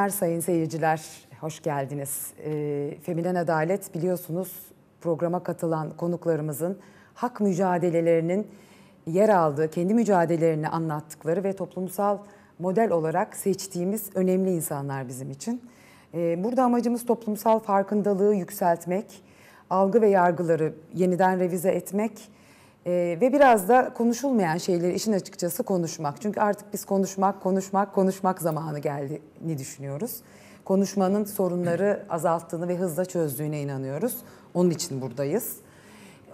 günler sayın seyirciler. Hoş geldiniz. E, Feminen Adalet biliyorsunuz programa katılan konuklarımızın hak mücadelelerinin yer aldığı, kendi mücadelelerini anlattıkları ve toplumsal model olarak seçtiğimiz önemli insanlar bizim için. E, burada amacımız toplumsal farkındalığı yükseltmek, algı ve yargıları yeniden revize etmek ee, ve biraz da konuşulmayan şeyleri işin açıkçası konuşmak. Çünkü artık biz konuşmak, konuşmak, konuşmak zamanı geldiğini düşünüyoruz. Konuşmanın sorunları azalttığını ve hızla çözdüğüne inanıyoruz. Onun için buradayız.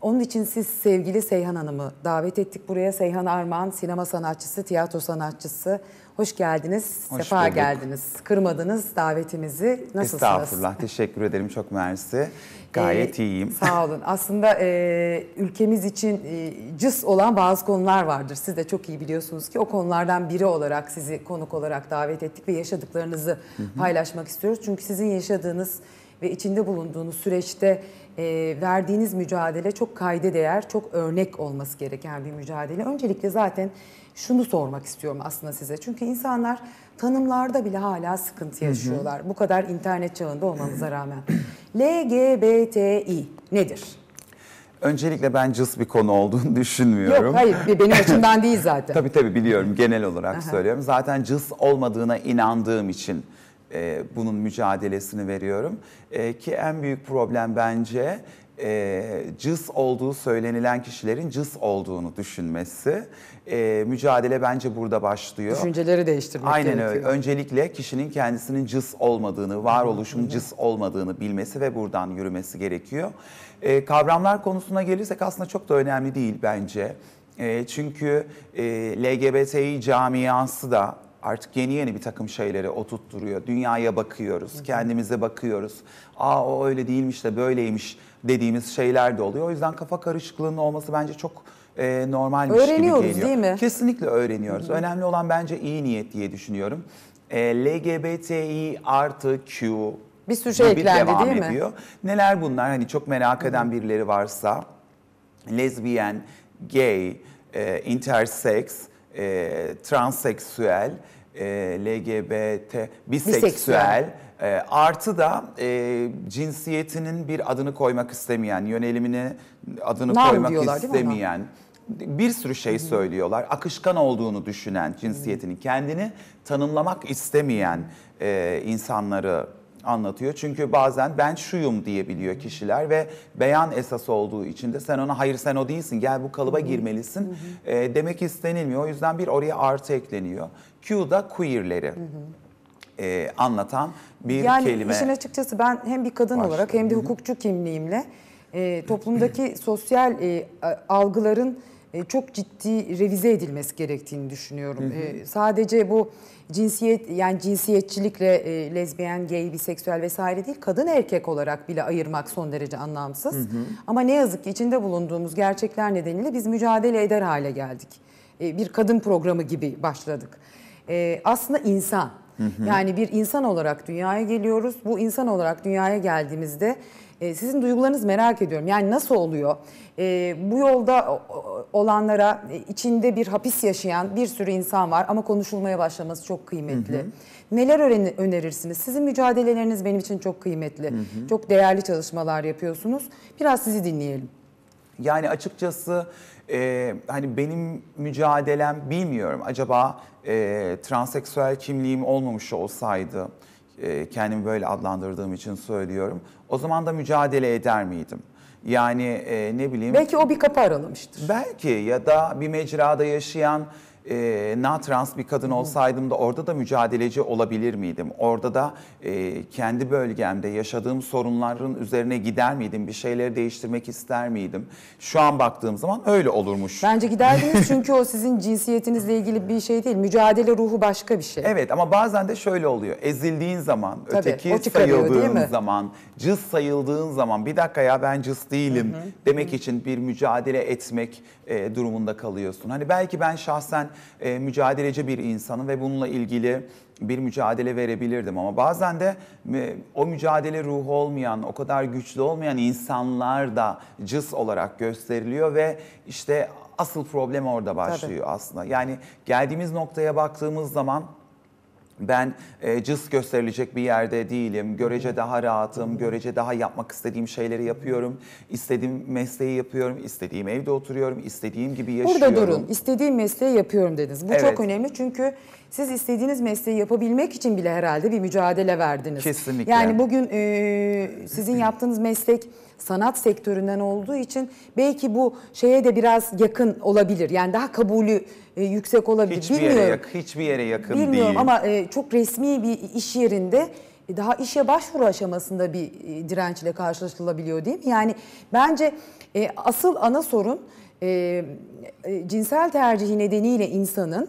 Onun için siz sevgili Seyhan Hanım'ı davet ettik buraya. Seyhan Armağan sinema sanatçısı, tiyatro sanatçısı. Hoş geldiniz, Hoş sefa bulduk. geldiniz. Kırmadınız davetimizi. Nasılsınız? Estağfurullah, teşekkür ederim. Çok mersi. Ee, Gayet ee, iyiyim. Sağ olun. Aslında e, ülkemiz için e, cız olan bazı konular vardır. Siz de çok iyi biliyorsunuz ki o konulardan biri olarak sizi konuk olarak davet ettik ve yaşadıklarınızı Hı -hı. paylaşmak istiyoruz. Çünkü sizin yaşadığınız ve içinde bulunduğunuz süreçte e, verdiğiniz mücadele çok kayda değer, çok örnek olması gereken bir mücadele. Öncelikle zaten şunu sormak istiyorum aslında size. Çünkü insanlar tanımlarda bile hala sıkıntı yaşıyorlar. Bu kadar internet çağında olmanıza rağmen. LGBTİ nedir? Öncelikle ben cız bir konu olduğunu düşünmüyorum. Yok hayır benim açımdan değil zaten. tabii tabii biliyorum genel olarak söylüyorum. Zaten cız olmadığına inandığım için e, bunun mücadelesini veriyorum. E, ki en büyük problem bence e, cız olduğu söylenilen kişilerin cız olduğunu düşünmesi. E, mücadele bence burada başlıyor. Düşünceleri değiştirmek Aynen gerekiyor. öyle. Öncelikle kişinin kendisinin cız olmadığını, varoluşun cız olmadığını bilmesi ve buradan yürümesi gerekiyor. E, kavramlar konusuna gelirsek aslında çok da önemli değil bence. E, çünkü e, LGBTİ camiası da Artık yeni yeni bir takım şeyleri oturtturuyor. Dünyaya bakıyoruz, Hı-hı. kendimize bakıyoruz. Aa o öyle değilmiş de böyleymiş dediğimiz şeyler de oluyor. O yüzden kafa karışıklığının olması bence çok e, normalmiş öğreniyoruz, gibi geliyor. Öğreniyoruz değil mi? Kesinlikle öğreniyoruz. Hı-hı. Önemli olan bence iyi niyet diye düşünüyorum. E, LGBTİ artı Q bir sürü şey eklendi devam değil mi? ediyor. Neler bunlar? Hani çok merak eden Hı-hı. birileri varsa lezbiyen, gay, e, intersex, e, transseksüel, e, LGBT, biseksüel, biseksüel. E, artı da e, cinsiyetinin bir adını koymak istemeyen, yönelimini adını Nam koymak diyorlar, istemeyen bir sürü şey söylüyorlar. Akışkan olduğunu düşünen cinsiyetini, kendini tanımlamak istemeyen e, insanları anlatıyor. Çünkü bazen ben şuyum diyebiliyor kişiler ve beyan esası olduğu için de sen ona hayır sen o değilsin gel bu kalıba girmelisin e, demek istenilmiyor. O yüzden bir oraya artı ekleniyor. Q'da queerleri. Hı hı. E, anlatan bir yani kelime. Yani işin açıkçası ben hem bir kadın başladım. olarak hem de hukukçu kimliğimle e, toplumdaki sosyal e, algıların e, çok ciddi revize edilmesi gerektiğini düşünüyorum. Hı hı. E, sadece bu cinsiyet yani cinsiyetçilikle e, lezbiyen, gay, biseksüel vesaire değil, kadın erkek olarak bile ayırmak son derece anlamsız. Hı hı. Ama ne yazık ki içinde bulunduğumuz gerçekler nedeniyle biz mücadele eder hale geldik. E, bir kadın programı gibi başladık e, aslında insan. Yani bir insan olarak dünyaya geliyoruz. Bu insan olarak dünyaya geldiğimizde e, sizin duygularınız merak ediyorum. Yani nasıl oluyor? E, bu yolda olanlara e, içinde bir hapis yaşayan bir sürü insan var ama konuşulmaya başlaması çok kıymetli. Neler önerirsiniz? Sizin mücadeleleriniz benim için çok kıymetli. Çok değerli çalışmalar yapıyorsunuz. Biraz sizi dinleyelim. Yani açıkçası e, hani benim mücadelem bilmiyorum. Acaba e, transseksüel kimliğim olmamış olsaydı, e, kendimi böyle adlandırdığım için söylüyorum. O zaman da mücadele eder miydim? Yani e, ne bileyim. Belki o bir kapı aralamıştır. Belki ya da bir mecrada yaşayan e, na trans bir kadın olsaydım da orada da mücadeleci olabilir miydim? Orada da e, kendi bölgemde yaşadığım sorunların üzerine gider miydim? Bir şeyleri değiştirmek ister miydim? Şu an baktığım zaman öyle olurmuş. Bence giderdiniz çünkü o sizin cinsiyetinizle ilgili bir şey değil. Mücadele ruhu başka bir şey. Evet ama bazen de şöyle oluyor. Ezildiğin zaman, Tabii, öteki çıkarıyor, sayıldığın zaman, cız sayıldığın zaman bir dakika ya ben cız değilim demek için bir mücadele etmek e, durumunda kalıyorsun. Hani belki ben şahsen e, mücadeleci bir insanım ve bununla ilgili bir mücadele verebilirdim ama bazen de e, o mücadele ruhu olmayan, o kadar güçlü olmayan insanlar da cız olarak gösteriliyor ve işte asıl problem orada başlıyor Tabii. aslında. Yani geldiğimiz noktaya baktığımız zaman ben e, cız gösterilecek bir yerde değilim. Görece daha rahatım, görece daha yapmak istediğim şeyleri yapıyorum. İstediğim mesleği yapıyorum, istediğim evde oturuyorum, istediğim gibi yaşıyorum. Burada durun, istediğim mesleği yapıyorum dediniz. Bu evet. çok önemli çünkü siz istediğiniz mesleği yapabilmek için bile herhalde bir mücadele verdiniz. Kesinlikle. Yani bugün e, sizin yaptığınız meslek sanat sektöründen olduğu için belki bu şeye de biraz yakın olabilir. Yani daha kabulü e, yüksek olabilir. Hiçbir Bilmiyorum. yere yakın, hiçbir yere yakın Bilmiyorum değil. Bilmiyorum ama e, çok resmi bir iş yerinde e, daha işe başvuru aşamasında bir e, dirençle karşılaşılabiliyor değil mi? Yani bence e, asıl ana sorun e, e, cinsel tercihi nedeniyle insanın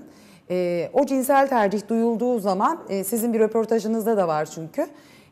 e, o cinsel tercih duyulduğu zaman e, sizin bir röportajınızda da var çünkü.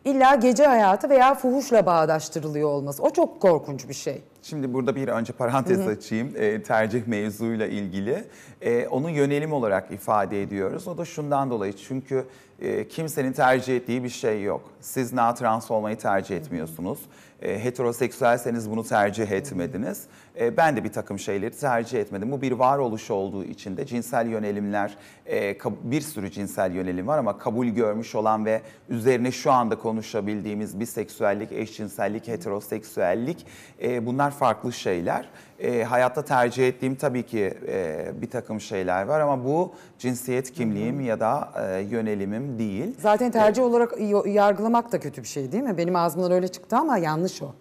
İlla gece hayatı veya fuhuşla bağdaştırılıyor olması. O çok korkunç bir şey. Şimdi burada bir önce parantez Hı-hı. açayım e, tercih mevzuyla ilgili. E, onu yönelim olarak ifade ediyoruz. O da şundan dolayı çünkü e, kimsenin tercih ettiği bir şey yok. Siz na trans olmayı tercih etmiyorsunuz. Hı-hı e, heteroseksüelseniz bunu tercih etmediniz. E, ben de bir takım şeyleri tercih etmedim. Bu bir varoluş olduğu için de cinsel yönelimler, e, bir sürü cinsel yönelim var ama kabul görmüş olan ve üzerine şu anda konuşabildiğimiz biseksüellik, eşcinsellik, heteroseksüellik e, bunlar farklı şeyler. E, hayatta tercih ettiğim tabii ki e, bir takım şeyler var ama bu cinsiyet kimliğim ya da e, yönelimim değil. Zaten e, tercih olarak yargılamak da kötü bir şey değil mi? Benim ağzımdan öyle çıktı ama yanlış yanlış o.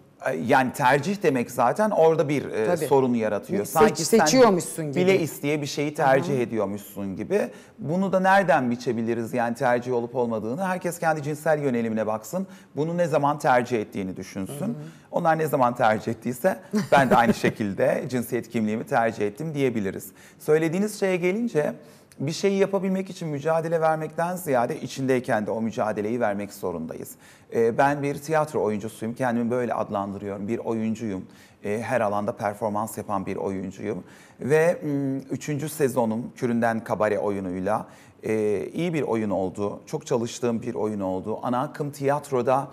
Yani tercih demek zaten orada bir e, sorun yaratıyor. Seç, Sanki seçiyormuşsun sen gibi. bile isteye bir şeyi tercih Hı-hı. ediyormuşsun gibi. Bunu da nereden biçebiliriz yani tercih olup olmadığını? Herkes kendi cinsel yönelimine baksın. Bunu ne zaman tercih ettiğini düşünsün. Hı-hı. Onlar ne zaman tercih ettiyse ben de aynı şekilde cinsiyet kimliğimi tercih ettim diyebiliriz. Söylediğiniz şeye gelince bir şeyi yapabilmek için mücadele vermekten ziyade içindeyken de o mücadeleyi vermek zorundayız. Ee, ben bir tiyatro oyuncusuyum, kendimi böyle adlandırıyorum. Bir oyuncuyum, ee, her alanda performans yapan bir oyuncuyum. Ve üçüncü sezonum Küründen Kabare oyunuyla ee, iyi bir oyun oldu. Çok çalıştığım bir oyun oldu. Ana akım tiyatroda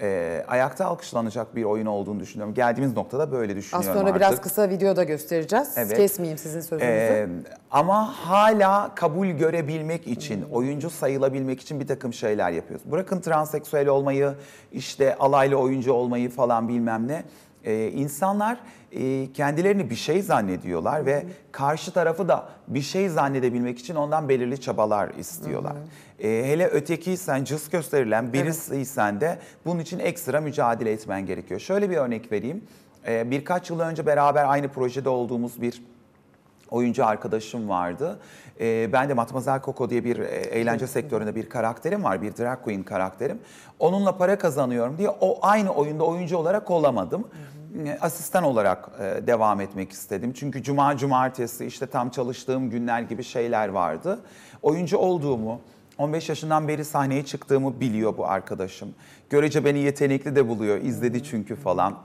e, ayakta alkışlanacak bir oyun olduğunu düşünüyorum. Geldiğimiz noktada böyle düşünüyorum Az sonra artık. biraz kısa videoda göstereceğiz. Evet. Kesmeyeyim sizin sözünüzü. E, ama hala kabul görebilmek için, oyuncu sayılabilmek için bir takım şeyler yapıyoruz. Bırakın transseksüel olmayı, işte alaylı oyuncu olmayı falan bilmem ne. Ee, insanlar e, kendilerini bir şey zannediyorlar ve karşı tarafı da bir şey zannedebilmek için ondan belirli çabalar istiyorlar. Hı hı. E, hele ötekiysen, cız gösterilen birisiysen de bunun için ekstra mücadele etmen gerekiyor. Şöyle bir örnek vereyim. E, birkaç yıl önce beraber aynı projede olduğumuz bir oyuncu arkadaşım vardı. E, ben de Matmazel Coco diye bir e, eğlence sektöründe bir karakterim var. Bir drag queen karakterim. Onunla para kazanıyorum diye o aynı oyunda oyuncu olarak olamadım. E, asistan olarak e, devam etmek istedim. Çünkü cuma cumartesi işte tam çalıştığım günler gibi şeyler vardı. Oyuncu olduğumu, 15 yaşından beri sahneye çıktığımı biliyor bu arkadaşım. Görece beni yetenekli de buluyor. İzledi çünkü falan.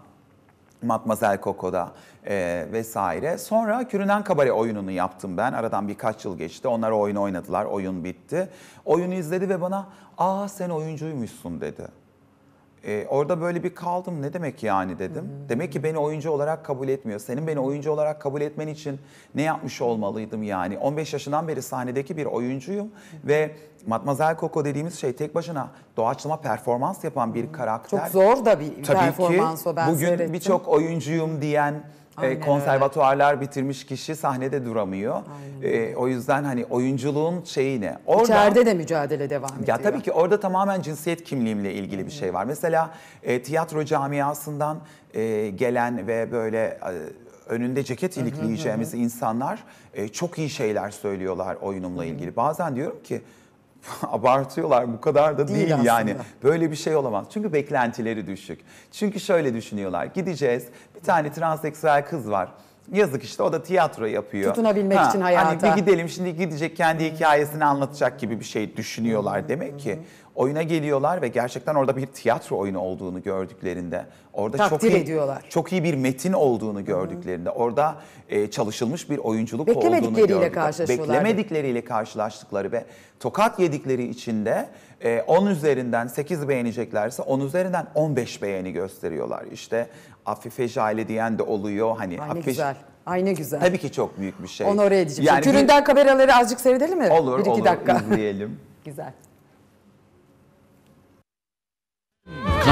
Matmazel Coco'da e, vesaire. Sonra Kürünen Kabare oyununu yaptım ben. Aradan birkaç yıl geçti. Onlar oyun oynadılar. Oyun bitti. Oyunu izledi ve bana ''Aa sen oyuncuymuşsun'' dedi. E, orada böyle bir kaldım. Ne demek yani dedim. Hı hmm. Demek ki beni oyuncu olarak kabul etmiyor. Senin beni oyuncu olarak kabul etmen için ne yapmış olmalıydım yani? 15 yaşından beri sahnedeki bir oyuncuyum hı. Hmm. ve Matmazel Coco dediğimiz şey tek başına doğaçlama performans yapan bir hmm. karakter. Çok zor da bir Tabii performans ki, o ben Bugün birçok oyuncuyum diyen ee, Aynen, konservatuarlar evet. bitirmiş kişi sahnede duramıyor. Aynen. E, o yüzden hani oyunculuğun şeyi ne? Orada, İçeride de mücadele devam ediyor. Ya tabii ki orada tamamen cinsiyet kimliğimle ilgili Aynen. bir şey var. Mesela e, tiyatro camiasından e, gelen ve böyle... E, önünde ceket ilikleyeceğimiz hı hı hı. insanlar e, çok iyi şeyler söylüyorlar oyunumla ilgili. Bazen diyorum ki abartıyorlar bu kadar da değil, değil yani. Böyle bir şey olamaz. Çünkü beklentileri düşük. Çünkü şöyle düşünüyorlar. Gideceğiz. Bir tane transseksüel kız var. Yazık işte o da tiyatro yapıyor. Tutunabilmek ha, için hayata. Hani bir gidelim şimdi gidecek kendi hikayesini anlatacak gibi bir şey düşünüyorlar demek ki oyuna geliyorlar ve gerçekten orada bir tiyatro oyunu olduğunu gördüklerinde, orada Takdir çok iyi, ediyorlar. çok iyi bir metin olduğunu gördüklerinde, orada e, çalışılmış bir oyunculuk olduğunu gördüklerinde, beklemedikleriyle karşılaştıkları ve tokat yedikleri içinde e, 10 üzerinden 8 beğeneceklerse 10 üzerinden 15 beğeni gösteriyorlar. İşte Afife Jale diyen de oluyor. Hani Ay ne Afife, güzel. Ay ne güzel. Tabii ki çok büyük bir şey. Onu oraya edeceğim. Yani Türünden bir... kameraları azıcık seyredelim mi? Olur, bir iki olur. dakika. izleyelim. güzel.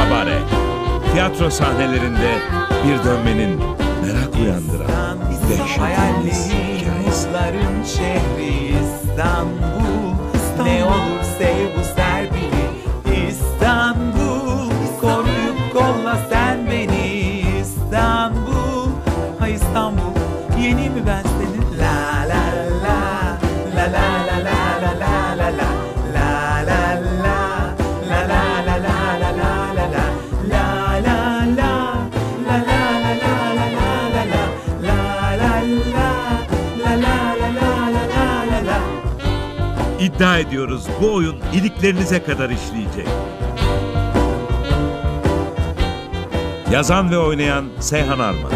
Kabare. Tiyatro sahnelerinde bir dönmenin iddia ediyoruz bu oyun iliklerinize kadar işleyecek. Yazan ve oynayan Seyhan Arman.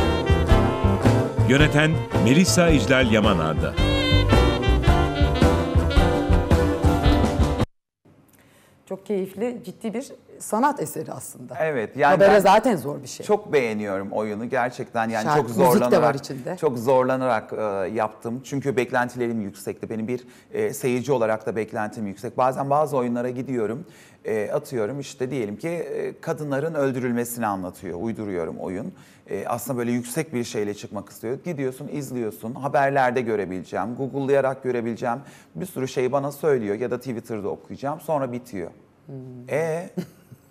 Yöneten Melisa İclal Yaman Arda. Çok keyifli, ciddi bir sanat eseri aslında. Evet. Yani Habere zaten zor bir şey. Çok beğeniyorum oyunu gerçekten yani Şarkı, çok zorlanarak. de var içinde. Çok zorlanarak e, yaptım. Çünkü beklentilerim yüksekti. Benim bir e, seyirci olarak da beklentim yüksek. Bazen bazı oyunlara gidiyorum. E, atıyorum işte diyelim ki e, kadınların öldürülmesini anlatıyor. Uyduruyorum oyun. E, aslında böyle yüksek bir şeyle çıkmak istiyor. Gidiyorsun, izliyorsun. Haberlerde görebileceğim, Google'layarak görebileceğim bir sürü şey bana söylüyor ya da Twitter'da okuyacağım. Sonra bitiyor. Hmm. E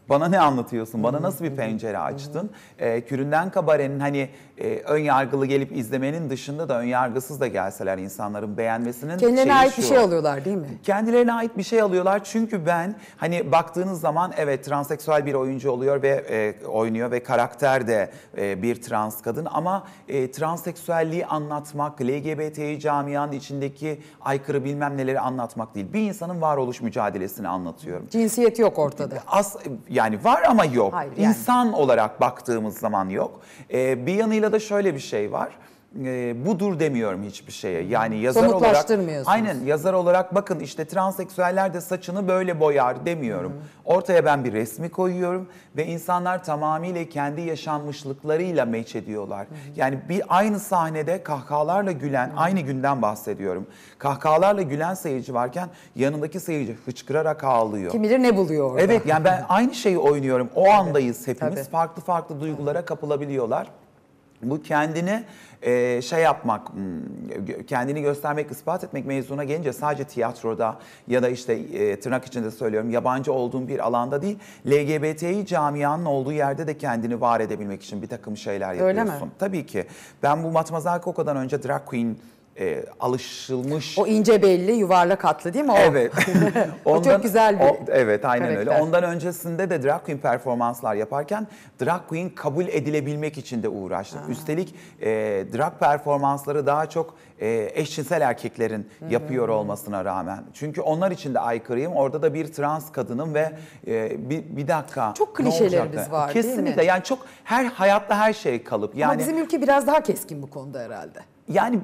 bana ne anlatıyorsun? Bana nasıl bir pencere açtın? E, Küründen Kabare'nin hani e, ön yargılı gelip izlemenin dışında da ön yargısız da gelseler insanların beğenmesinin Kendilerine şeyi ait bir şey alıyorlar değil mi? Kendilerine ait bir şey alıyorlar çünkü ben hani baktığınız zaman evet transseksüel bir oyuncu oluyor ve e, oynuyor ve karakter de e, bir trans kadın ama e, transseksüelliği anlatmak, LGBT camianın içindeki aykırı bilmem neleri anlatmak değil. Bir insanın varoluş mücadelesini anlatıyorum. Cinsiyet yok ortada. As yani var ama yok. Hayır, yani. İnsan olarak baktığımız zaman yok. Ee, bir yanıyla da şöyle bir şey var e, budur demiyorum hiçbir şeye. Yani yazar olarak aynen yazar olarak bakın işte transseksüeller de saçını böyle boyar demiyorum. Hı hı. Ortaya ben bir resmi koyuyorum ve insanlar tamamıyla kendi yaşanmışlıklarıyla meç ediyorlar. Hı hı. Yani bir aynı sahnede kahkahalarla gülen hı hı. aynı günden bahsediyorum. Kahkahalarla gülen seyirci varken yanındaki seyirci hıçkırarak ağlıyor. Kim bilir ne buluyor orada. Evet yani ben aynı şeyi oynuyorum. O andayız hepimiz. Tabii. Farklı farklı duygulara kapılabiliyorlar. Bu kendini e, şey yapmak, kendini göstermek, ispat etmek mevzuna gelince sadece tiyatroda ya da işte e, tırnak içinde söylüyorum yabancı olduğum bir alanda değil, LGBTİ camianın olduğu yerde de kendini var edebilmek için bir takım şeyler yapıyorsun. Öyle mi? Tabii ki. Ben bu Matmazel Koko'dan önce Drag Queen e, alışılmış... O ince belli, yuvarlak hatlı değil mi o? Evet. Ondan, o çok güzel bir o, Evet, aynen karakter. öyle. Ondan öncesinde de drag queen performanslar yaparken drag queen kabul edilebilmek için de uğraştım. Ha. Üstelik e, drag performansları daha çok e, eşcinsel erkeklerin yapıyor olmasına rağmen. Çünkü onlar için de aykırıyım. Orada da bir trans kadının ve e, bir, bir dakika. Çok ne klişelerimiz olacak? var, değil mi? Kesinlikle yani çok her hayatta her şey kalıp. Yani Ama bizim ülke biraz daha keskin bu konuda herhalde. Yani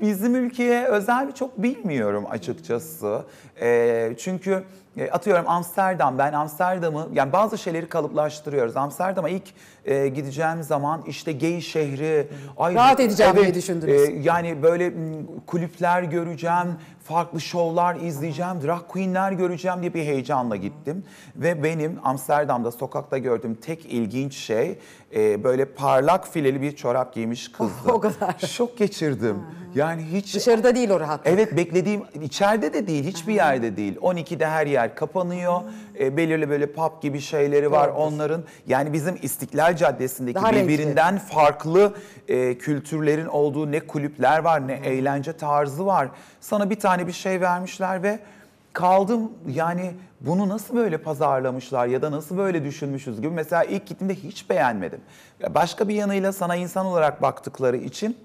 bizim ülkeye özel bir çok bilmiyorum açıkçası. Ee, çünkü e, atıyorum Amsterdam ben Amsterdam'ı yani bazı şeyleri kalıplaştırıyoruz. Amsterdam'a ilk e, gideceğim zaman işte gay şehri ay, rahat edeceğim evet, diye düşündünüz. E, yani böyle kulüpler göreceğim, farklı şovlar izleyeceğim, drag queenler göreceğim diye bir heyecanla gittim ve benim Amsterdam'da sokakta gördüğüm tek ilginç şey e, böyle parlak fileli bir çorap giymiş oh, kızdı. o kadar. Şok geçirdim. yani hiç... Dışarıda değil o rahatlık. Evet beklediğim içeride de değil hiçbir yerde değil. 12'de her yer kapanıyor. E, belirli böyle pub gibi şeyleri var onların. Yani bizim İstiklal Caddesi'ndeki Daha renkli. birbirinden farklı e, kültürlerin olduğu ne kulüpler var ne eğlence tarzı var. Sana bir tane bir şey vermişler ve kaldım yani bunu nasıl böyle pazarlamışlar ya da nasıl böyle düşünmüşüz gibi. Mesela ilk gittiğimde hiç beğenmedim. Başka bir yanıyla sana insan olarak baktıkları için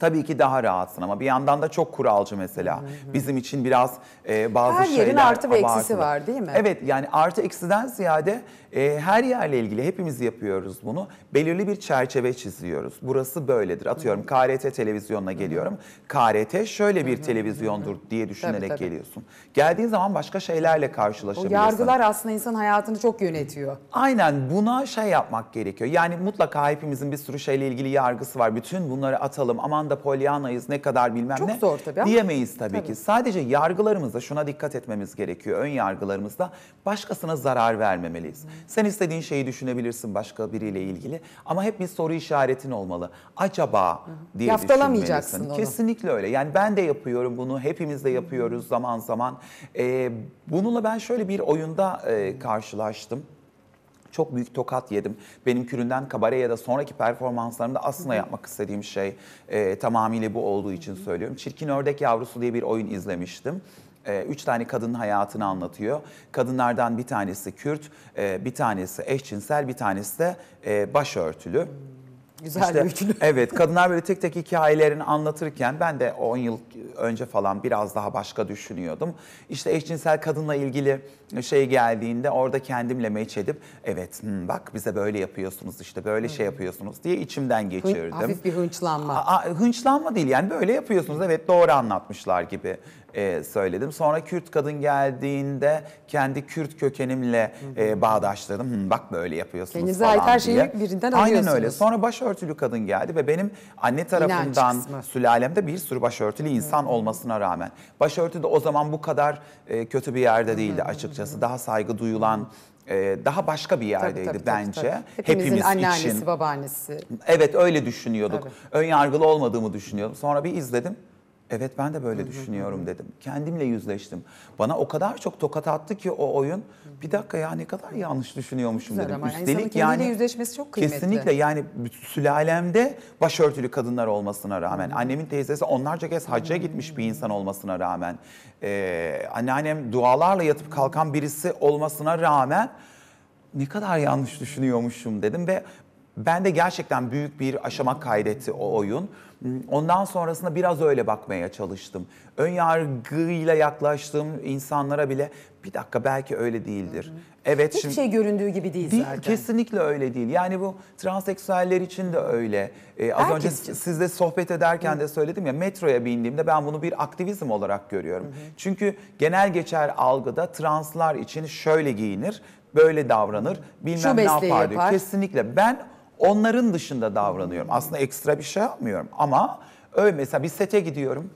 Tabii ki daha rahatsın ama bir yandan da çok kuralcı mesela. Hı hı. Bizim için biraz e, bazı her şeyler... Her yerin artı ve abartılı. eksisi var değil mi? Evet yani artı eksiden ziyade e, her yerle ilgili hepimiz yapıyoruz bunu. Belirli bir çerçeve çiziyoruz. Burası böyledir. Atıyorum hı hı. KRT televizyonuna geliyorum. KRT şöyle bir hı hı. televizyondur hı hı. diye düşünerek tabii, tabii. geliyorsun. Geldiğin zaman başka şeylerle karşılaşabiliyorsun. O yargılar aslında insan hayatını çok yönetiyor. Aynen buna şey yapmak gerekiyor. Yani mutlaka hepimizin bir sürü şeyle ilgili yargısı var. Bütün bunları atalım ama da polyanayız ne kadar bilmem Çok ne zor tabii diyemeyiz tabii, tabii ki. Sadece yargılarımızda şuna dikkat etmemiz gerekiyor. Ön yargılarımızda başkasına zarar vermemeliyiz. Hı. Sen istediğin şeyi düşünebilirsin başka biriyle ilgili ama hep bir soru işaretin olmalı. Acaba Hı. diye Yaftalamayacaksın onu. Kesinlikle öyle. Yani ben de yapıyorum bunu. Hepimiz de yapıyoruz zaman zaman. Ee, bununla ben şöyle bir oyunda e, karşılaştım çok büyük tokat yedim. Benim küründen kabare ya da sonraki performanslarımda aslında Hı-hı. yapmak istediğim şey e, tamamıyla bu olduğu için Hı-hı. söylüyorum. Çirkin Ördek Yavrusu diye bir oyun izlemiştim. E, üç tane kadının hayatını anlatıyor. Kadınlardan bir tanesi Kürt, e, bir tanesi eşcinsel, bir tanesi de e, başörtülü. Hmm güzel işte, bir üçlü. evet, kadınlar böyle tek tek hikayelerini anlatırken ben de 10 yıl önce falan biraz daha başka düşünüyordum. İşte eşcinsel kadınla ilgili şey geldiğinde orada kendimle meç edip evet hmm, bak bize böyle yapıyorsunuz işte böyle şey hmm. şey yapıyorsunuz diye içimden geçirdim. Hafif bir hınçlanma. A, a, hınçlanma değil yani böyle yapıyorsunuz evet doğru anlatmışlar gibi e, söyledim. Sonra Kürt kadın geldiğinde kendi Kürt kökenimle e, bağdaştırdım. Hı, bak böyle yapıyorsunuz Kendinize falan ait her şeyi diye. birinden Aynen öyle. Sonra başörtülü kadın geldi ve benim anne tarafından sülalemde bir sürü başörtülü insan olmasına rağmen. Başörtü de o zaman bu kadar e, kötü bir yerde değildi açıkçası. Daha saygı duyulan e, daha başka bir yerdeydi tabii, tabii, bence. tabii. Hepimizin Hepimiz anneannesi, için. babaannesi. Evet öyle düşünüyorduk. Tabii. Ön yargılı olmadığımı düşünüyordum. Sonra bir izledim. Evet ben de böyle düşünüyorum dedim. Kendimle yüzleştim. Bana o kadar çok tokat attı ki o oyun. Bir dakika ya ne kadar yanlış düşünüyormuşum dedim. Ama Üstelik yani yüzleşmesi çok kıymetli. Kesinlikle yani sülalemde başörtülü kadınlar olmasına rağmen. Annemin teyzesi onlarca kez hacca gitmiş bir insan olmasına rağmen. Ee, anneannem dualarla yatıp kalkan birisi olmasına rağmen ne kadar yanlış düşünüyormuşum dedim ve ben de gerçekten büyük bir aşama kaydetti o oyun. Ondan sonrasında biraz öyle bakmaya çalıştım. Ön yargıyla yaklaştığım insanlara bile bir dakika belki öyle değildir. Hı hı. Evet Hiç şimdi şey göründüğü gibi değil, değil zaten. Kesinlikle öyle değil. Yani bu transseksüeller için de öyle. Ee, az önce için. sizle sohbet ederken hı. de söyledim ya metroya bindiğimde ben bunu bir aktivizm olarak görüyorum. Hı hı. Çünkü genel geçer algıda translar için şöyle giyinir, böyle davranır, bilmem Şu ne yapar diyor. Kesinlikle ben Onların dışında davranıyorum. Aslında ekstra bir şey yapmıyorum ama öyle mesela bir sete gidiyorum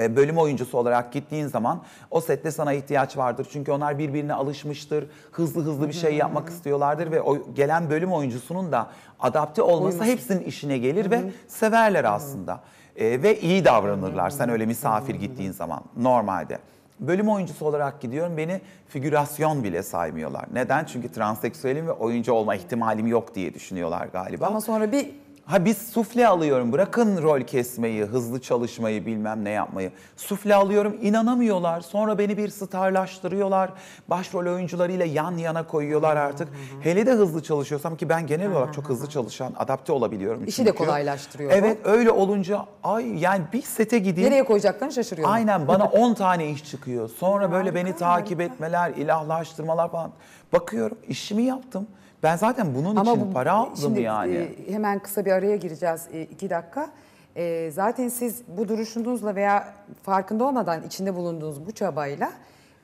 e, bölüm oyuncusu olarak gittiğin zaman o sette sana ihtiyaç vardır. Çünkü onlar birbirine alışmıştır. Hızlı hızlı bir şey yapmak istiyorlardır ve o gelen bölüm oyuncusunun da adapte olması Oymuş. hepsinin işine gelir ve severler aslında. E, ve iyi davranırlar sen öyle misafir gittiğin zaman normalde. Bölüm oyuncusu olarak gidiyorum. Beni figürasyon bile saymıyorlar. Neden? Çünkü transseksüelim ve oyuncu olma ihtimalim yok diye düşünüyorlar galiba. Ama sonra bir Ha biz sufle alıyorum bırakın rol kesmeyi, hızlı çalışmayı bilmem ne yapmayı. Sufle alıyorum inanamıyorlar. Sonra beni bir starlaştırıyorlar. Başrol oyuncularıyla yan yana koyuyorlar artık. Hele de hızlı çalışıyorsam ki ben genel olarak çok hızlı çalışan, adapte olabiliyorum. İşi de çünkü. kolaylaştırıyor. bu. Evet öyle olunca ay yani bir sete gideyim. Nereye koyacaklarını şaşırıyorum. Aynen bana 10 tane iş çıkıyor. Sonra böyle beni takip etmeler, ilahlaştırmalar falan. Bakıyorum işimi yaptım. Ben zaten bunun Ama için bu, para aldım şimdi, yani. E, hemen kısa bir araya gireceğiz e, iki dakika. E, zaten siz bu duruşunuzla veya farkında olmadan içinde bulunduğunuz bu çabayla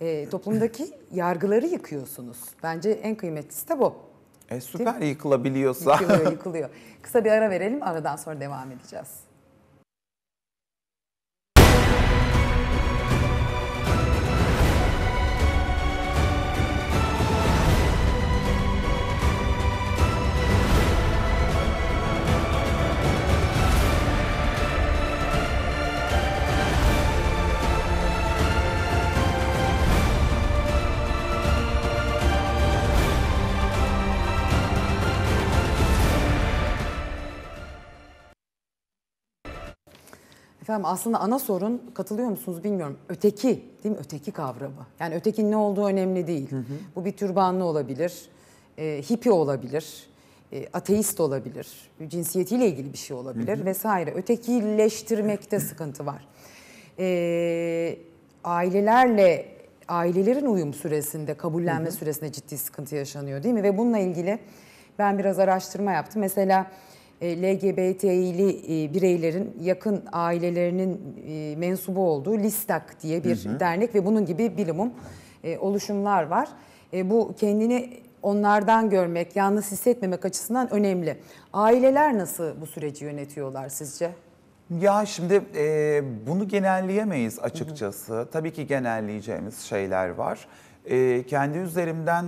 e, toplumdaki yargıları yıkıyorsunuz. Bence en kıymetlisi de bu. E süper yıkılabiliyorsa. Yıkılıyor, yıkılıyor. Kısa bir ara verelim aradan sonra devam edeceğiz. Efendim aslında ana sorun katılıyor musunuz bilmiyorum. Öteki değil mi? Öteki kavramı. Yani ötekin ne olduğu önemli değil. Hı hı. Bu bir türbanlı olabilir, e, hippie olabilir, e, ateist olabilir, cinsiyetiyle ilgili bir şey olabilir hı hı. vesaire. Ötekileştirmekte sıkıntı var. E, ailelerle ailelerin uyum süresinde, kabullenme hı hı. süresinde ciddi sıkıntı yaşanıyor değil mi? Ve bununla ilgili ben biraz araştırma yaptım. Mesela e, LGBT'li e, bireylerin yakın ailelerinin e, mensubu olduğu Listak diye bir hı hı. dernek ve bunun gibi bilimum oluşumlar var. Bu kendini onlardan görmek, yalnız hissetmemek açısından önemli. Aileler nasıl bu süreci yönetiyorlar sizce? Ya şimdi e, bunu genelleyemeyiz açıkçası. Hı hı. Tabii ki genelleyeceğimiz şeyler var. E, kendi üzerimden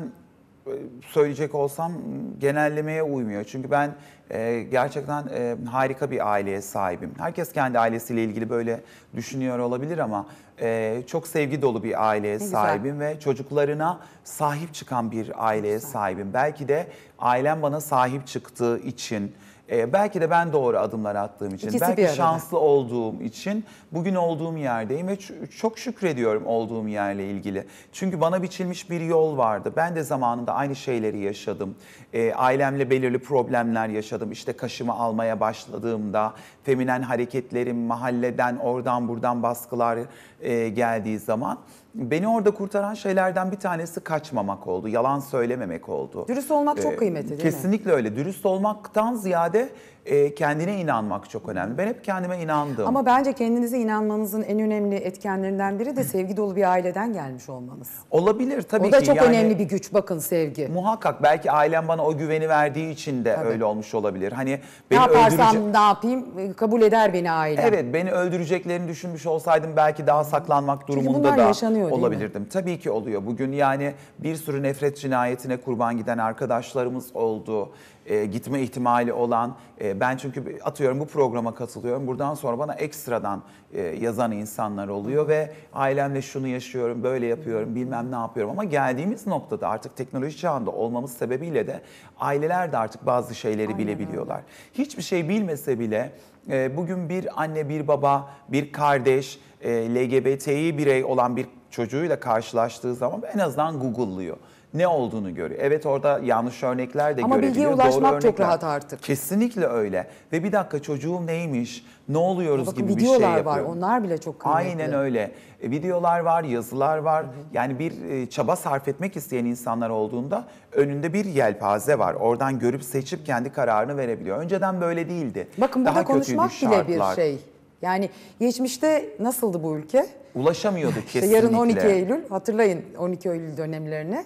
söyleyecek olsam genellemeye uymuyor. Çünkü ben ee, gerçekten e, harika bir aileye sahibim. Herkes kendi ailesiyle ilgili böyle düşünüyor olabilir ama e, çok sevgi dolu bir aileye ne sahibim güzel. ve çocuklarına sahip çıkan bir aileye sahibim. Belki de ailem bana sahip çıktığı için e, belki de ben doğru adımlar attığım için, İkisi belki şanslı olduğum için bugün olduğum yerdeyim ve çok şükrediyorum olduğum yerle ilgili. Çünkü bana biçilmiş bir yol vardı. Ben de zamanında aynı şeyleri yaşadım. E, ailemle belirli problemler yaşadım. İşte kaşımı almaya başladığımda, feminen hareketlerim, mahalleden oradan buradan baskılar e, geldiği zaman beni orada kurtaran şeylerden bir tanesi kaçmamak oldu. Yalan söylememek oldu. Dürüst olmak ee, çok kıymetli değil kesinlikle mi? Kesinlikle öyle. Dürüst olmaktan ziyade de e, kendine inanmak çok önemli. Ben hep kendime inandım. Ama bence kendinize inanmanızın en önemli etkenlerinden biri de sevgi dolu bir aileden gelmiş olmanız. Olabilir tabii ki. O da ki. çok yani, önemli bir güç bakın sevgi. Muhakkak belki ailem bana o güveni verdiği için de tabii. öyle olmuş olabilir. Hani beni ne yaparsam öldürecek... ne yapayım e, kabul eder beni ailem. Evet beni öldüreceklerini düşünmüş olsaydım belki daha saklanmak durumunda da olabilirdim. Tabii ki oluyor. Bugün yani bir sürü nefret cinayetine kurban giden arkadaşlarımız oldu. E, gitme ihtimali olan e, ee, ben çünkü atıyorum bu programa katılıyorum. Buradan sonra bana ekstradan e, yazan insanlar oluyor ve ailemle şunu yaşıyorum, böyle yapıyorum, bilmem ne yapıyorum. Ama geldiğimiz noktada artık teknoloji çağında olmamız sebebiyle de aileler de artık bazı şeyleri Aynen. bilebiliyorlar. Hiçbir şey bilmese bile e, bugün bir anne, bir baba, bir kardeş, e, LGBTİ birey olan bir çocuğuyla karşılaştığı zaman en azından Google'lıyor ne olduğunu görüyor. Evet orada yanlış örnekler de Ama görebiliyor. Ama bilgiye ulaşmak doğru çok örnekler. rahat artık. Kesinlikle öyle. Ve bir dakika çocuğum neymiş, ne oluyoruz Bakın, gibi bir şey yapıyor. Videolar var onlar bile çok kıymetli. Aynen öyle. E, videolar var, yazılar var. Hı hı. Yani bir e, çaba sarf etmek isteyen insanlar olduğunda önünde bir yelpaze var. Oradan görüp seçip kendi kararını verebiliyor. Önceden böyle değildi. Bakın Daha burada konuşmak bile bir şey. Yani geçmişte nasıldı bu ülke? Ulaşamıyordu kesinlikle. işte yarın 12 Eylül hatırlayın 12 Eylül dönemlerini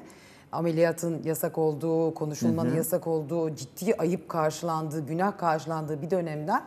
ameliyatın yasak olduğu, konuşulmanın hı hı. yasak olduğu, ciddi ayıp karşılandığı, günah karşılandığı bir dönemden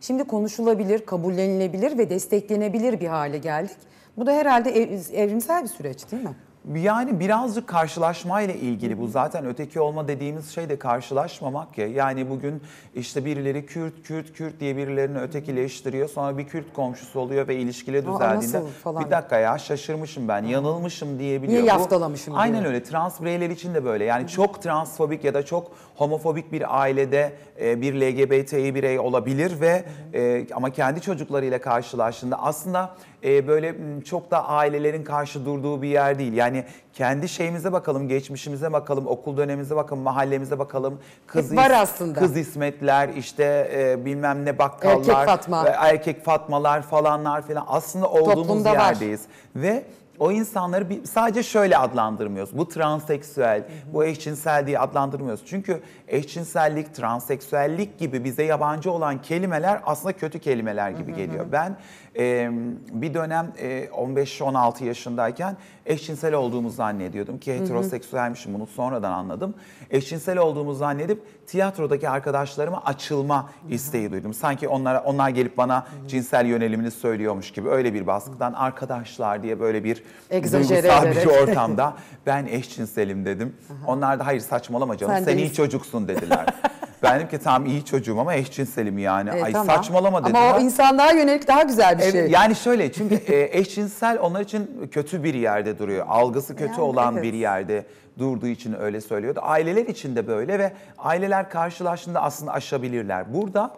şimdi konuşulabilir, kabullenilebilir ve desteklenebilir bir hale geldik. Bu da herhalde ev, evrimsel bir süreç değil mi? Yani birazcık karşılaşma ile ilgili bu zaten öteki olma dediğimiz şey de karşılaşmamak ya. Yani bugün işte birileri Kürt, Kürt, Kürt diye birilerini ötekileştiriyor. Sonra bir Kürt komşusu oluyor ve ilişkileri düzeldiğinde falan? bir dakika ya şaşırmışım ben, yanılmışım diyebiliyor. Niye yaftalamışım bu, Aynen öyle. Trans bireyler için de böyle. Yani çok transfobik ya da çok homofobik bir ailede e, bir LGBTİ birey olabilir ve e, ama kendi çocuklarıyla karşılaştığında aslında e, böyle çok da ailelerin karşı durduğu bir yer değil. Yani kendi şeyimize bakalım, geçmişimize bakalım, okul dönemimize bakalım, mahallemize bakalım. Kız Hep var is, aslında. Kız ismetler, işte e, bilmem ne bakkallar, erkek, Fatma. e, erkek Fatmalar falanlar filan. Aslında olduğumuz Toplumda yerdeyiz. Var. Ve o insanları bir, sadece şöyle adlandırmıyoruz. Bu transseksüel, hı hı. bu eşcinsel diye adlandırmıyoruz. Çünkü eşcinsellik, transseksüellik gibi bize yabancı olan kelimeler aslında kötü kelimeler gibi hı geliyor. Ben e, bir dönem e, 15-16 yaşındayken eşcinsel olduğumu zannediyordum ki heteroseksüelmişim bunu sonradan anladım. Eşcinsel olduğumu zannedip tiyatrodaki arkadaşlarıma açılma isteği duydum. Sanki onlara onlar gelip bana cinsel yönelimini söylüyormuş gibi öyle bir baskıdan arkadaşlar diye böyle bir duygusal bir ortamda ben eşcinselim dedim. Onlar da hayır saçmalama canım sen, sen iyi çocuksun dediler. Bendim ki tam iyi çocuğum ama eşcinselim yani. Evet, Ay tamam. saçmalama dediler. Ama o insanlığa yönelik daha güzel bir evet, şey. Yani şöyle çünkü e, eşcinsel onlar için kötü bir yerde duruyor. Algısı kötü yani, olan evet. bir yerde durduğu için öyle söylüyordu. Aileler için de böyle ve aileler karşılaştığında aslında aşabilirler. Burada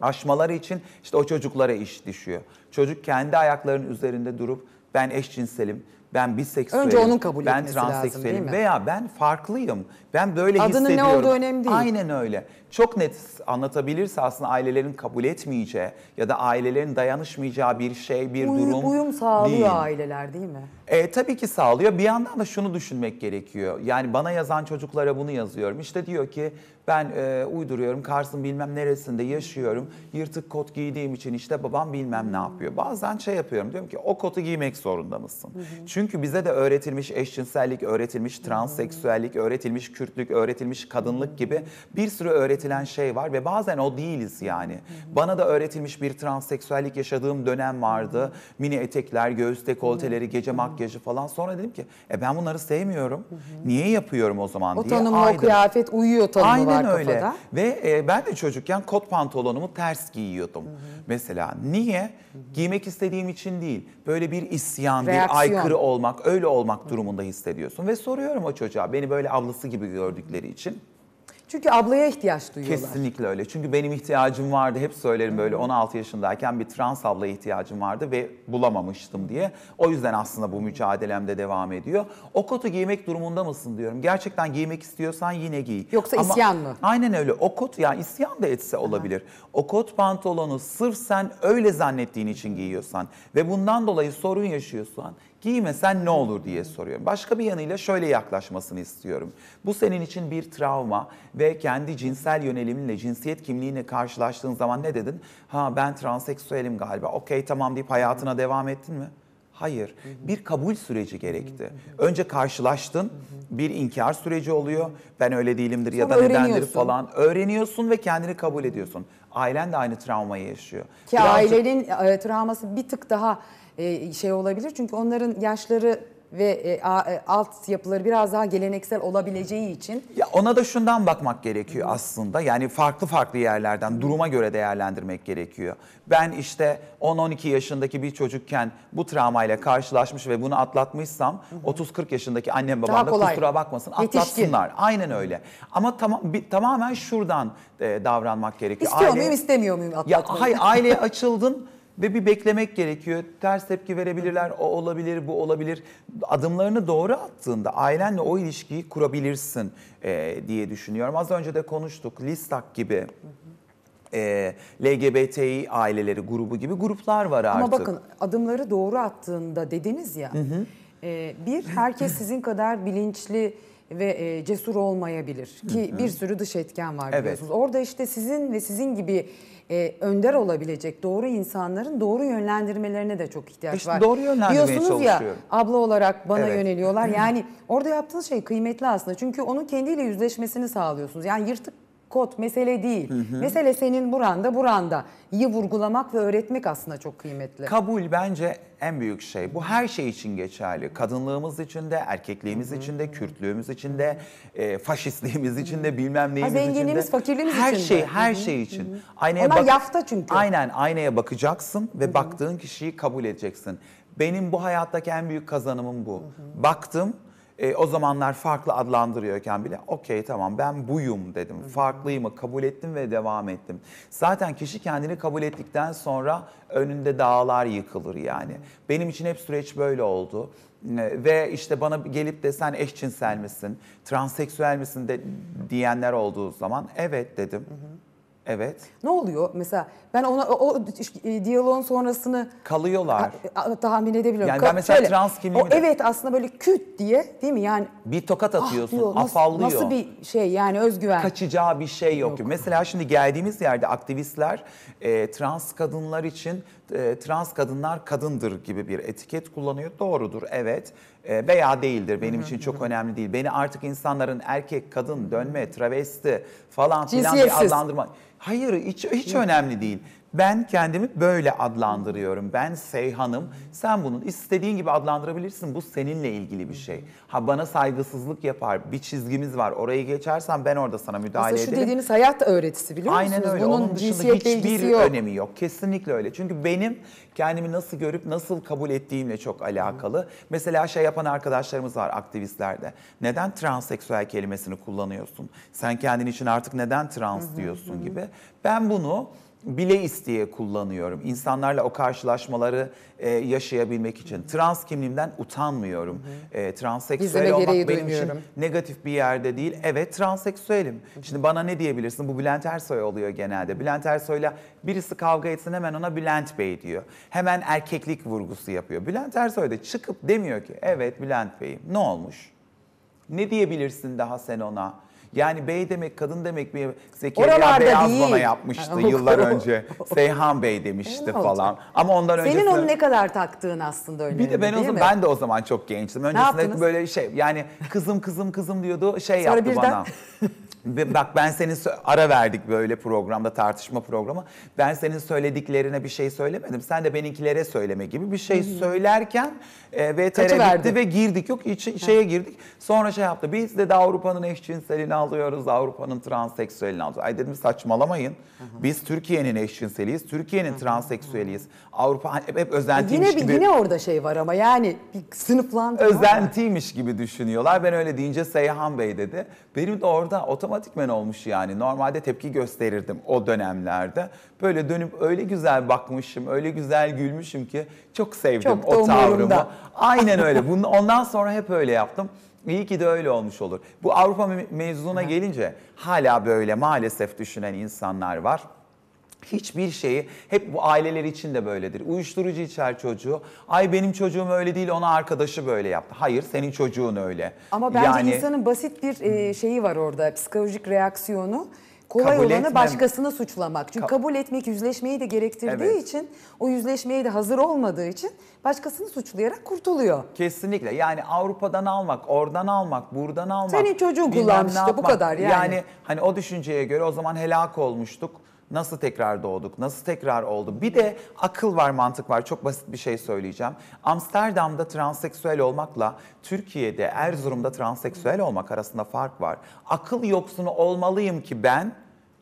aşmaları için işte o çocuklara iş düşüyor. Çocuk kendi ayaklarının üzerinde durup ben eşcinselim, ben biseksüelim, Önce onun kabul ben etmesi transseksüelim veya ben farklıyım, ben böyle Adının hissediyorum. Adının ne olduğu önemli değil. Aynen öyle. Çok net anlatabilirse aslında ailelerin kabul etmeyeceği ya da ailelerin dayanışmayacağı bir şey, bir uyum, durum Uyum sağlıyor değil. aileler değil mi? E, tabii ki sağlıyor. Bir yandan da şunu düşünmek gerekiyor. Yani bana yazan çocuklara bunu yazıyorum. İşte diyor ki ben e, uyduruyorum Kars'ın bilmem neresinde yaşıyorum. Yırtık kot giydiğim için işte babam bilmem ne yapıyor. Bazen şey yapıyorum diyorum ki o kotu giymek zorunda mısın? Hı hı. Çünkü çünkü bize de öğretilmiş eşcinsellik, öğretilmiş transseksüellik, öğretilmiş Kürtlük, öğretilmiş kadınlık gibi bir sürü öğretilen şey var ve bazen o değiliz yani. Bana da öğretilmiş bir transseksüellik yaşadığım dönem vardı. Mini etekler, göğüs dekolteleri, gece makyajı falan. Sonra dedim ki e ben bunları sevmiyorum. Niye yapıyorum o zaman diye. O tanımla o kıyafet uyuyor tanımı Aynen var kafada. öyle. Ve e, ben de çocukken kot pantolonumu ters giyiyordum. Hı hı. Mesela niye? Hı hı. Giymek istediğim için değil. Böyle bir isyan, Reaksiyon. bir aykırı olmak, öyle olmak durumunda hissediyorsun. Ve soruyorum o çocuğa beni böyle ablası gibi gördükleri için. Çünkü ablaya ihtiyaç duyuyorlar. Kesinlikle öyle. Çünkü benim ihtiyacım vardı. Hep söylerim böyle 16 yaşındayken bir trans ablaya ihtiyacım vardı ve bulamamıştım diye. O yüzden aslında bu mücadelem de devam ediyor. O kotu giymek durumunda mısın diyorum. Gerçekten giymek istiyorsan yine giy. Yoksa Ama isyan mı? Aynen öyle. O kot yani isyan da etse olabilir. O kot pantolonu sırf sen öyle zannettiğin için giyiyorsan ve bundan dolayı sorun yaşıyorsan giymesen ne olur diye soruyorum. Başka bir yanıyla şöyle yaklaşmasını istiyorum. Bu senin için bir travma ve kendi cinsel yöneliminle, cinsiyet kimliğine karşılaştığın zaman ne dedin? Ha ben transseksüelim galiba. Okey tamam deyip hayatına devam ettin mi? Hayır. Bir kabul süreci gerekti. Önce karşılaştın, bir inkar süreci oluyor. Ben öyle değilimdir ya da nedendir falan. Öğreniyorsun ve kendini kabul ediyorsun. Ailen de aynı travmayı yaşıyor. Ki Birazcık... ailenin e, travması bir tık daha e, şey olabilir. Çünkü onların yaşları ve e, e, alt yapıları biraz daha geleneksel olabileceği için. Ya ona da şundan bakmak gerekiyor aslında. Yani farklı farklı yerlerden duruma göre değerlendirmek gerekiyor. Ben işte 10-12 yaşındaki bir çocukken bu travmayla karşılaşmış ve bunu atlatmışsam 30-40 yaşındaki annem babam da kusura bakmasın atlatsınlar. Yetişkin. Aynen öyle. Ama tamam bir, tamamen şuradan e, davranmak gerekiyor. İstiyor aile... muyum istemiyor muyum atlatmayı? Ya hayır aileye açıldın Ve bir beklemek gerekiyor. Ters tepki verebilirler, o olabilir, bu olabilir. Adımlarını doğru attığında ailenle o ilişkiyi kurabilirsin e, diye düşünüyorum. Az önce de konuştuk. Listak gibi. e, LGBTİ aileleri grubu gibi gruplar var artık. Ama bakın adımları doğru attığında dediniz ya. Hı hı. E, bir, herkes sizin kadar bilinçli ve e, cesur olmayabilir. Ki hı hı. bir sürü dış etken var biliyorsunuz. Evet. Orada işte sizin ve sizin gibi e, önder olabilecek doğru insanların doğru yönlendirmelerine de çok ihtiyaç işte var. Doğru yönlendirmeye Diyorsunuz ya abla olarak bana evet. yöneliyorlar. Yani orada yaptığınız şey kıymetli aslında. Çünkü onun kendiyle yüzleşmesini sağlıyorsunuz. Yani yırtık kod mesele değil. Hı hı. Mesele senin buranda buranda. İyi vurgulamak ve öğretmek aslında çok kıymetli. Kabul bence en büyük şey. Bu her şey için geçerli. Kadınlığımız için de, erkekliğimiz için de, Kürtlüğümüz için de, e, faşistliğimiz için de, bilmem neyimiz için de. Zenginliğimiz, fakirliğimiz her için şey, Her şey için. Aynaya Onlar bak- yafta çünkü. Aynen, aynaya bakacaksın ve Hı-hı. baktığın kişiyi kabul edeceksin. Benim bu hayattaki en büyük kazanımım bu. Hı-hı. Baktım, e, o zamanlar farklı adlandırıyorken bile okey tamam ben buyum dedim. Farklıyımı kabul ettim ve devam ettim. Zaten kişi kendini kabul ettikten sonra önünde dağlar yıkılır yani. Benim için hep süreç böyle oldu. Ve işte bana gelip de sen eşcinsel misin, transseksüel misin de, diyenler olduğu zaman evet dedim. Hı hı. Evet. Ne oluyor? Mesela ben ona o, o e, diyaloğun sonrasını kalıyorlar. A, a, tahmin edebiliyorum. Yani ben mesela şöyle, trans kimliğimi o, de... Evet aslında böyle küt diye değil mi? Yani bir tokat ah atıyorsun, ah diyor, nasıl, afallıyor. Nasıl bir şey yani özgüven? Kaçacağı bir şey yok. yok. Mesela şimdi geldiğimiz yerde aktivistler e, trans kadınlar için e, trans kadınlar kadındır gibi bir etiket kullanıyor. Doğrudur evet e, veya değildir benim hı hı, için çok hı. önemli değil. Beni artık insanların erkek, kadın, dönme, travesti falan filan diye adlandırma. Hayır hiç, hiç önemli değil. Ben kendimi böyle adlandırıyorum. Ben Seyhan'ım. Sen bunu istediğin gibi adlandırabilirsin. Bu seninle ilgili bir şey. Ha bana saygısızlık yapar. Bir çizgimiz var. Orayı geçersen ben orada sana müdahale Aslında şu ederim. dediğiniz hayat öğretisi biliyor Aynen musunuz? öyle. Bunun Onun dışında hiçbir yok. önemi yok. Kesinlikle öyle. Çünkü benim kendimi nasıl görüp nasıl kabul ettiğimle çok alakalı. Hı. Mesela şey yapan arkadaşlarımız var aktivistlerde. Neden transseksüel kelimesini kullanıyorsun? Sen kendin için artık neden trans diyorsun hı. gibi. Ben bunu bile isteye kullanıyorum. İnsanlarla o karşılaşmaları e, yaşayabilmek için. Trans kimliğimden utanmıyorum. E, transseksüel olmak benim duymuyorum. için negatif bir yerde değil. Evet transseksüelim. Şimdi bana ne diyebilirsin? Bu Bülent Ersoy oluyor genelde. Bülent Ersoy'la birisi kavga etsin hemen ona Bülent Bey diyor. Hemen erkeklik vurgusu yapıyor. Bülent Ersoy da çıkıp demiyor ki evet Bülent Bey'im ne olmuş? Ne diyebilirsin daha sen ona? Yani bey demek kadın demek bir Zekeriya Oralarda Beyaz değil. bana yapmıştı yıllar önce. Seyhan Bey demişti falan. Ama ondan önce Senin onu ne kadar taktığın aslında önemli. bir de ben o zaman ben de o zaman çok gençtim. Öncesinde yaptınız? böyle şey yani kızım kızım kızım diyordu şey Sonra yaptı birden- bana. bak ben senin ara verdik böyle programda tartışma programı. Ben senin söylediklerine bir şey söylemedim. Sen de benimkilere söyleme gibi bir şey söylerken e, VTR gitti ve girdik. Yok içi, şeye girdik. Sonra şey yaptı. Biz de Avrupa'nın eşcinselini alıyoruz. Avrupa'nın transseksüelini alıyoruz. Ay dedim saçmalamayın. Biz Türkiye'nin eşcinseliyiz. Türkiye'nin transseksüeliyiz. Avrupa hep, hani hep özentiymiş yine, gibi. Yine orada şey var ama yani bir sınıflandırma. Özentiymiş gibi düşünüyorlar. Ben öyle deyince Seyhan Bey dedi. Benim de orada otomatik otomatikmen olmuş yani. Normalde tepki gösterirdim o dönemlerde. Böyle dönüp öyle güzel bakmışım, öyle güzel gülmüşüm ki çok sevdim çok o tavrımı. Aynen öyle. Bunu, ondan sonra hep öyle yaptım. İyi ki de öyle olmuş olur. Bu Avrupa mezununa gelince hala böyle maalesef düşünen insanlar var. Hiçbir şeyi hep bu aileler için de böyledir. Uyuşturucu içer çocuğu. Ay benim çocuğum öyle değil ona arkadaşı böyle yaptı. Hayır senin çocuğun öyle. Ama bence yani, insanın basit bir e, şeyi var orada psikolojik reaksiyonu. Kolay kabul olanı etmem. başkasını suçlamak. Çünkü Ka kabul etmek yüzleşmeyi de gerektirdiği evet. için o yüzleşmeye de hazır olmadığı için başkasını suçlayarak kurtuluyor. Kesinlikle yani Avrupa'dan almak, oradan almak, buradan almak. Senin çocuğun kullanmıştı bu kadar yani. Yani hani o düşünceye göre o zaman helak olmuştuk Nasıl tekrar doğduk? Nasıl tekrar oldu? Bir de akıl var, mantık var. Çok basit bir şey söyleyeceğim. Amsterdam'da transseksüel olmakla Türkiye'de Erzurum'da transseksüel olmak arasında fark var. Akıl yoksunu olmalıyım ki ben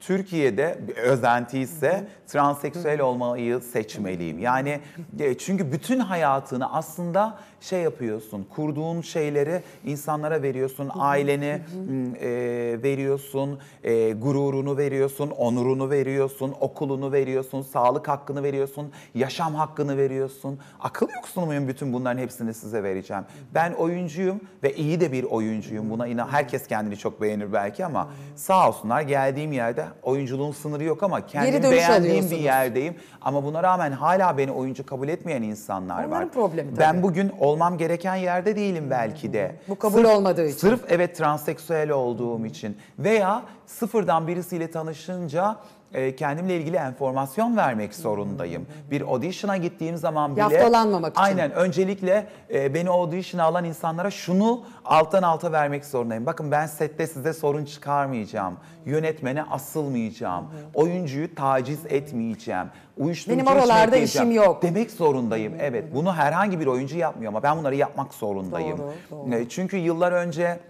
Türkiye'de özenti ise transseksüel olmayı seçmeliyim. Yani e, çünkü bütün hayatını aslında şey yapıyorsun, kurduğun şeyleri insanlara veriyorsun, aileni e, veriyorsun, e, gururunu veriyorsun, onurunu veriyorsun, okulunu veriyorsun, sağlık hakkını veriyorsun, yaşam hakkını veriyorsun. Akıl yoksun muyum bütün bunların hepsini size vereceğim. Ben oyuncuyum ve iyi de bir oyuncuyum buna inan. Herkes kendini çok beğenir belki ama sağ olsunlar geldiğim yerde yerde. Oyunculuğun sınırı yok ama kendimi beğendiğim bir yerdeyim. Ama buna rağmen hala beni oyuncu kabul etmeyen insanlar var. problemi tabii. Ben bugün olmam gereken yerde değilim belki de. Bu kabul olmadığı için. Sırf evet transseksüel olduğum için veya sıfırdan birisiyle tanışınca e, kendimle ilgili enformasyon vermek zorundayım. Bir audition'a gittiğim zaman bile... Yaftalanmamak için. Aynen. Öncelikle e, beni audition'a alan insanlara şunu alttan alta vermek zorundayım. Bakın ben sette size sorun çıkarmayacağım. Yönetmene asılmayacağım. Oyuncuyu taciz etmeyeceğim. Uyuşturucu Benim oralarda işim yok. Demek zorundayım. Evet. Bunu herhangi bir oyuncu yapmıyor ama ben bunları yapmak zorundayım. Doğru, doğru. E, çünkü yıllar önce...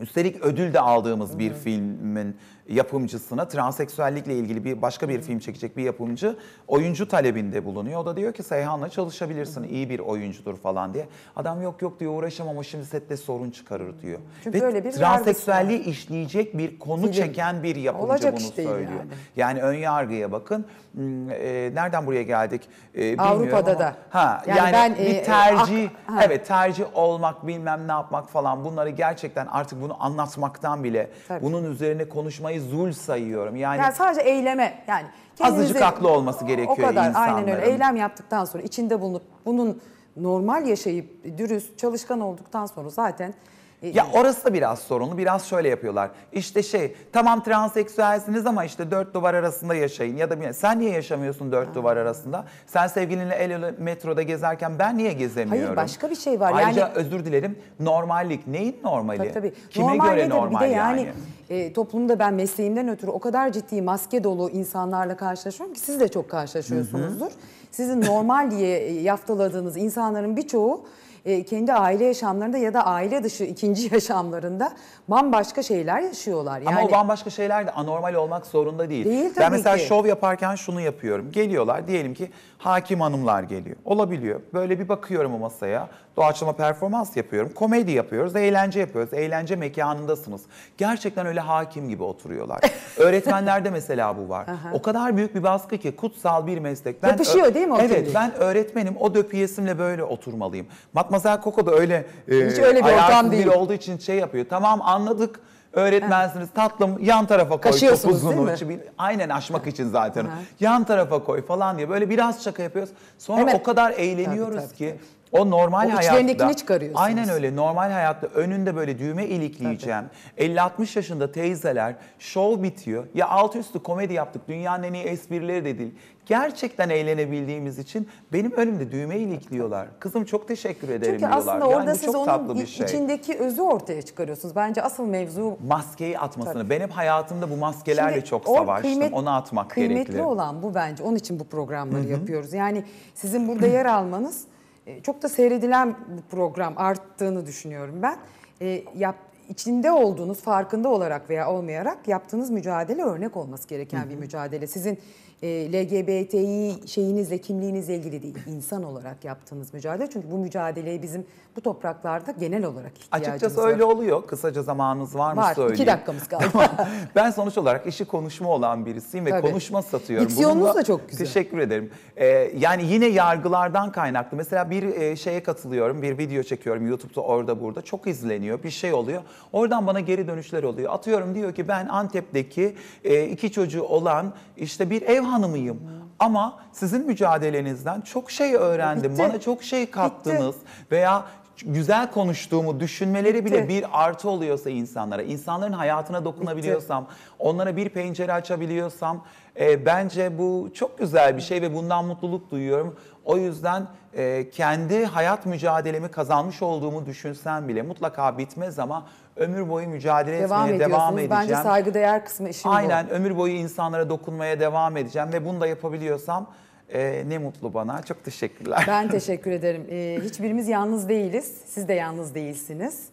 Üstelik ödül de aldığımız bir filmin yapımcısına transseksüellikle ilgili bir başka bir film çekecek bir yapımcı oyuncu talebinde bulunuyor. O da diyor ki Seyhan'la çalışabilirsin iyi bir oyuncudur falan diye. Adam yok yok diyor uğraşamam o şimdi sette sorun çıkarır diyor. Çünkü Ve öyle bir transseksüelliği işleyecek bir konu Film. çeken bir yapımcı Olacak bunu iş söylüyor. Yani. yani ön yargıya bakın. Hmm, e, nereden buraya geldik? E, Avrupa'da ama, da. Ha, yani, yani ben, bir e, e, tercih, e, ak, evet tercih olmak bilmem ne yapmak falan bunları gerçekten artık bunu anlatmaktan bile Tabii. bunun üzerine konuşmayı konuşmayı hani zul sayıyorum. Yani, yani sadece eyleme yani. azıcık haklı olması gerekiyor insanların. O kadar insanların. aynen öyle. Eylem yaptıktan sonra içinde bulunup bunun normal yaşayıp dürüst çalışkan olduktan sonra zaten e, ya e. orası da biraz sorunlu. Biraz şöyle yapıyorlar. İşte şey tamam transseksüelsiniz ama işte dört duvar arasında yaşayın. Ya da sen niye yaşamıyorsun dört duvar arasında? Sen sevgilinle el ele metroda gezerken ben niye gezemiyorum? Hayır, başka bir şey var. Ayrıca Yani- özür dilerim normallik neyin normali? Tabii tabii. Kime Normal göre nedir? normal Bir de yani? yani, e, toplumda ben mesleğimden ötürü o kadar ciddi maske dolu insanlarla karşılaşıyorum ki siz de çok karşılaşıyorsunuzdur. Sizin normal diye e, yaftaladığınız insanların birçoğu e, kendi aile yaşamlarında ya da aile dışı ikinci yaşamlarında bambaşka şeyler yaşıyorlar. Yani, Ama o bambaşka şeyler de anormal olmak zorunda değil. Değil tabii ki. Ben mesela ki. şov yaparken şunu yapıyorum. Geliyorlar diyelim ki hakim hanımlar geliyor. Olabiliyor. Böyle bir bakıyorum o masaya. Doğaçlama performans yapıyorum. Komedi yapıyoruz. Eğlence yapıyoruz. Eğlence mekanındasınız. Gerçekten öyle hakim gibi oturuyorlar. Öğretmenlerde mesela bu var. Aha. O kadar büyük bir baskı ki kutsal bir meslek. Ben Yapışıyor değil mi o Evet. Türlü? Ben öğretmenim. O döpiyesimle böyle oturmalıyım. Matematik Mazel Koko da öyle e, Hiç öyle bir ortam değil. olduğu için şey yapıyor. Tamam anladık öğretmensiniz tatlım yan tarafa koy Kaşıyorsunuz topuzunu. değil mi? Çibi- Aynen aşmak için zaten. o. Yan tarafa koy falan diye böyle biraz şaka yapıyoruz. Sonra Hemen- o kadar eğleniyoruz Tabii, tabii, ki. O normal o hayatta. çıkarıyorsunuz. Aynen öyle. Normal hayatta önünde böyle düğme ilikleyeceğim. 50-60 yaşında teyzeler şov bitiyor. Ya alt üstü komedi yaptık. Dünyanın en iyi esprileri de değil. Gerçekten eğlenebildiğimiz için benim önümde düğme ilikliyorlar. Kızım çok teşekkür ederim Çünkü diyorlar. Çünkü aslında yani orada siz onun bir şey. içindeki özü ortaya çıkarıyorsunuz. Bence asıl mevzu... Maskeyi atmasını. Tabii. hep hayatımda bu maskelerle Şimdi çok savaştım. Kıymet, Onu atmak kıymetli gerekli. Kıymetli olan bu bence. Onun için bu programları Hı-hı. yapıyoruz. Yani sizin burada yer almanız... Ee, çok da seyredilen bu program arttığını düşünüyorum ben. E, yap, içinde olduğunuz farkında olarak veya olmayarak yaptığınız mücadele örnek olması gereken Hı-hı. bir mücadele. Sizin e, LGBTİ şeyinizle, kimliğinizle ilgili değil. insan olarak yaptığınız mücadele. Çünkü bu mücadeleye bizim bu topraklarda genel olarak ihtiyacımız Açıkçası var. öyle oluyor. Kısaca zamanınız var mı var, söyleyeyim. Var. İki dakikamız kaldı. ben sonuç olarak işi konuşma olan birisiyim ve Tabii. konuşma satıyorum. Diksiyonunuz Bununla da çok güzel. Teşekkür ederim. Ee, yani yine yargılardan kaynaklı. Mesela bir e, şeye katılıyorum. Bir video çekiyorum YouTube'da orada burada. Çok izleniyor. Bir şey oluyor. Oradan bana geri dönüşler oluyor. Atıyorum diyor ki ben Antep'teki e, iki çocuğu olan işte bir ev hanımıyım. Ama sizin mücadelenizden çok şey öğrendim. Bitti. Bana çok şey kattınız Bitti. veya güzel konuştuğumu düşünmeleri bile bir artı oluyorsa insanlara, insanların hayatına dokunabiliyorsam, Bitti. onlara bir pencere açabiliyorsam e, bence bu çok güzel bir şey ve bundan mutluluk duyuyorum. O yüzden e, kendi hayat mücadelemi kazanmış olduğumu düşünsem bile mutlaka bitmez ama ömür boyu mücadele devam etmeye devam edeceğim. Bence saygıdeğer kısmı işim Aynen bu. ömür boyu insanlara dokunmaya devam edeceğim ve bunu da yapabiliyorsam ee, ne mutlu bana. Çok teşekkürler. Ben teşekkür ederim. Ee, hiçbirimiz yalnız değiliz. Siz de yalnız değilsiniz.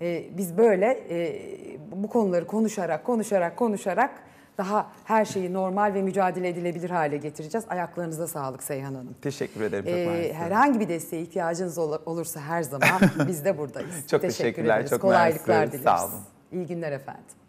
Ee, biz böyle e, bu konuları konuşarak, konuşarak, konuşarak daha her şeyi normal ve mücadele edilebilir hale getireceğiz. Ayaklarınıza sağlık Seyhan Hanım. Teşekkür ederim. Ee, herhangi bir desteğe ihtiyacınız ol olursa her zaman biz de buradayız. çok teşekkür teşekkürler. Ederiz. Çok Kolaylıklar mersi. dileriz. Sağ olun. İyi günler efendim.